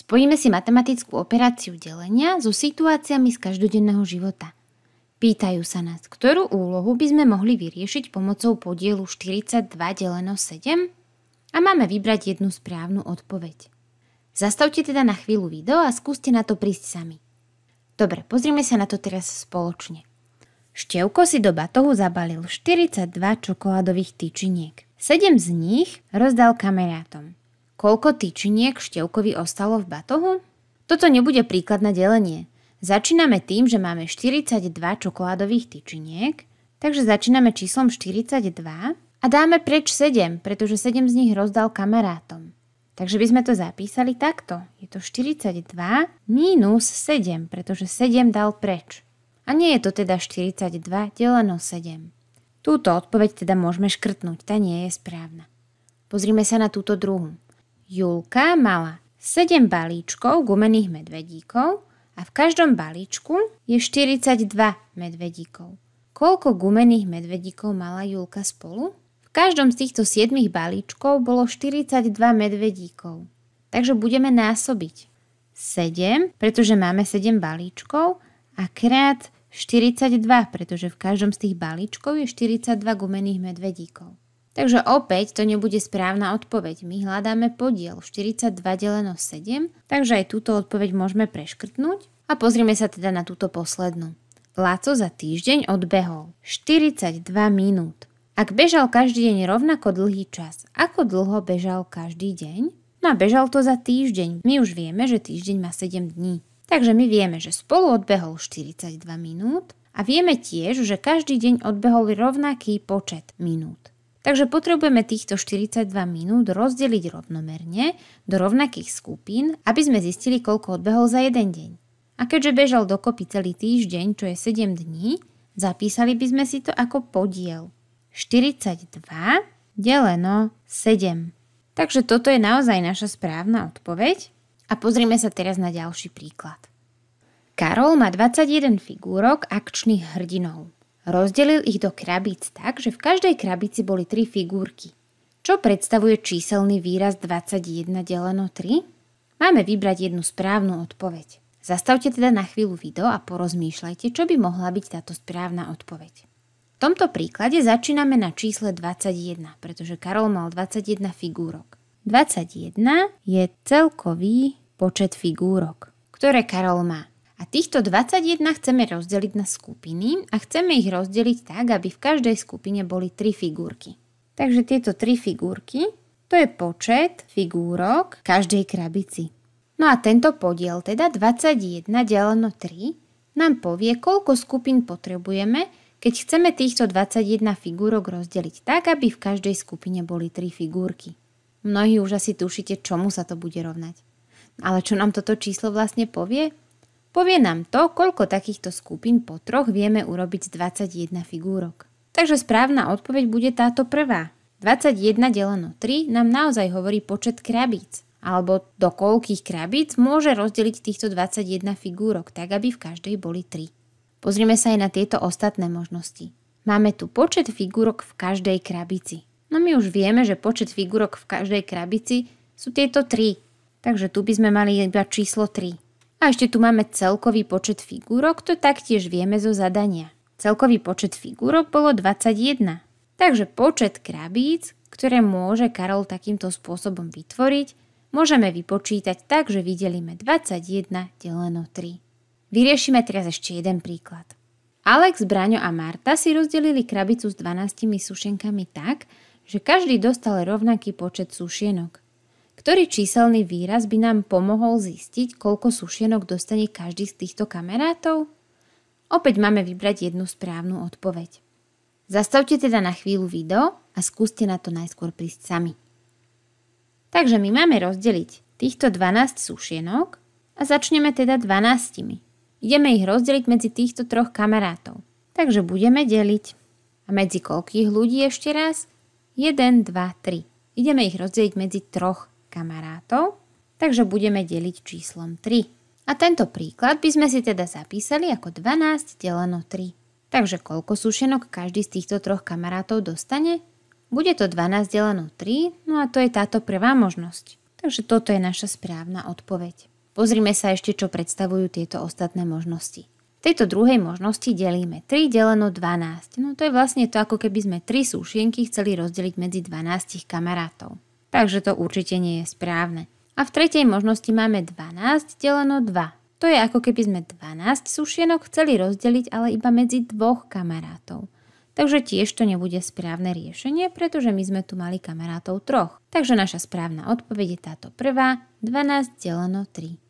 Spojíme si matematickú operáciu delenia so situáciami z každodenného života. Pýtajú sa nás, ktorú úlohu by sme mohli vyriešiť pomocou podielu 42 deleno 7 a máme vybrať jednu správnu odpoveď. Zastavte teda na chvíľu video a skúste na to prísť sami. Dobre, pozrime sa na to teraz spoločne. Števko si do batohu zabalil 42 čokoládových tyčiniek. 7 z nich rozdal kamerátom. Koľko tyčiniek števkovi ostalo v batohu? Toto nebude príklad na delenie. Začíname tým, že máme 42 čokoládových tyčiniek, takže začíname číslom 42 a dáme preč 7, pretože 7 z nich rozdal kamarátom. Takže by sme to zapísali takto. Je to 42 mínus 7, pretože 7 dal preč. A nie je to teda 42 deleno 7. Túto odpoveď teda môžeme škrtnúť, tá nie je správna. Pozrime sa na túto druhu. Julka mala 7 balíčkov gumených medvedíkov a v každom balíčku je 42 medvedíkov. Koľko gumených medvedíkov mala Julka spolu? V každom z týchto 7 balíčkov bolo 42 medvedíkov. Takže budeme násobiť 7, pretože máme 7 balíčkov a krát 42, pretože v každom z tých balíčkov je 42 gumených medvedíkov. Takže opäť to nebude správna odpoveď. My hľadáme podiel 42 deleno 7, takže aj túto odpoveď môžeme preškrtnúť. A pozrieme sa teda na túto poslednú. Láco za týždeň odbehol 42 minút. Ak bežal každý deň rovnako dlhý čas, ako dlho bežal každý deň? No a bežal to za týždeň. My už vieme, že týždeň má 7 dní. Takže my vieme, že spolu odbehol 42 minút a vieme tiež, že každý deň odbehol rovnaký počet minút. Takže potrebujeme týchto 42 minút rozdeliť rovnomerne do rovnakých skupín, aby sme zistili, koľko odbehol za jeden deň. A keďže bežal dokopy celý týždeň, čo je 7 dní, zapísali by sme si to ako podiel. 42 deleno 7. Takže toto je naozaj naša správna odpoveď. A pozrime sa teraz na ďalší príklad. Karol má 21 figúrok akčných hrdinov. Rozdelil ich do krabíc tak, že v každej krabici boli tri figurky. Čo predstavuje číselný výraz 21 deleno 3? Máme vybrať jednu správnu odpoveď. Zastavte teda na chvíľu video a porozmýšľajte, čo by mohla byť táto správna odpoveď. V tomto príklade začíname na čísle 21, pretože Karol mal 21 figúrok. 21 je celkový počet figúrok, ktoré Karol má. A týchto 21 chceme rozdeliť na skupiny a chceme ich rozdeliť tak, aby v každej skupine boli 3 figurky. Takže tieto 3 figurky to je počet figúrok každej krabici. No a tento podiel, teda 21 deleno 3, nám povie, koľko skupín potrebujeme, keď chceme týchto 21 figúrok rozdeliť tak, aby v každej skupine boli 3 figurky. Mnohí už asi tušíte, čomu sa to bude rovnať. Ale čo nám toto číslo vlastne povie? Povie nám to, koľko takýchto skupín po troch vieme urobiť z 21 figúrok. Takže správna odpoveď bude táto prvá. 21 deleno 3 nám naozaj hovorí počet krabíc, alebo do koľkých krabíc môže rozdeliť týchto 21 figúrok, tak aby v každej boli 3. Pozrime sa aj na tieto ostatné možnosti. Máme tu počet figúrok v každej krabici. No my už vieme, že počet figúrok v každej krabici sú tieto 3. Takže tu by sme mali iba číslo 3. A ešte tu máme celkový počet figúrok, to taktiež vieme zo zadania. Celkový počet figúrok bolo 21. Takže počet krabíc, ktoré môže Karol takýmto spôsobom vytvoriť, môžeme vypočítať tak, že vydelíme 21 deleno 3. Vyriešime teraz ešte jeden príklad. Alex, Braňo a Marta si rozdelili krabicu s 12 sušenkami tak, že každý dostal rovnaký počet sušienok ktorý číselný výraz by nám pomohol zistiť, koľko sušienok dostane každý z týchto kamarátov? Opäť máme vybrať jednu správnu odpoveď. Zastavte teda na chvíľu video a skúste na to najskôr prísť sami. Takže my máme rozdeliť týchto 12 sušienok a začneme teda 12. Ideme ich rozdeliť medzi týchto troch kamarátov. Takže budeme deliť. A medzi koľkých ľudí ešte raz? 1, 2, 3. Ideme ich rozdeliť medzi troch kamarátov, takže budeme deliť číslom 3. A tento príklad by sme si teda zapísali ako 12 deleno 3. Takže koľko sušenok každý z týchto troch kamarátov dostane? Bude to 12 deleno 3, no a to je táto prvá možnosť. Takže toto je naša správna odpoveď. Pozrime sa ešte, čo predstavujú tieto ostatné možnosti. V tejto druhej možnosti delíme 3 deleno 12. No to je vlastne to, ako keby sme 3 súšienky chceli rozdeliť medzi 12 kamarátov takže to určite nie je správne. A v tretej možnosti máme 12 deleno 2. To je ako keby sme 12 sušienok chceli rozdeliť, ale iba medzi dvoch kamarátov. Takže tiež to nebude správne riešenie, pretože my sme tu mali kamarátov troch. Takže naša správna odpoveď je táto prvá, 12 deleno 3.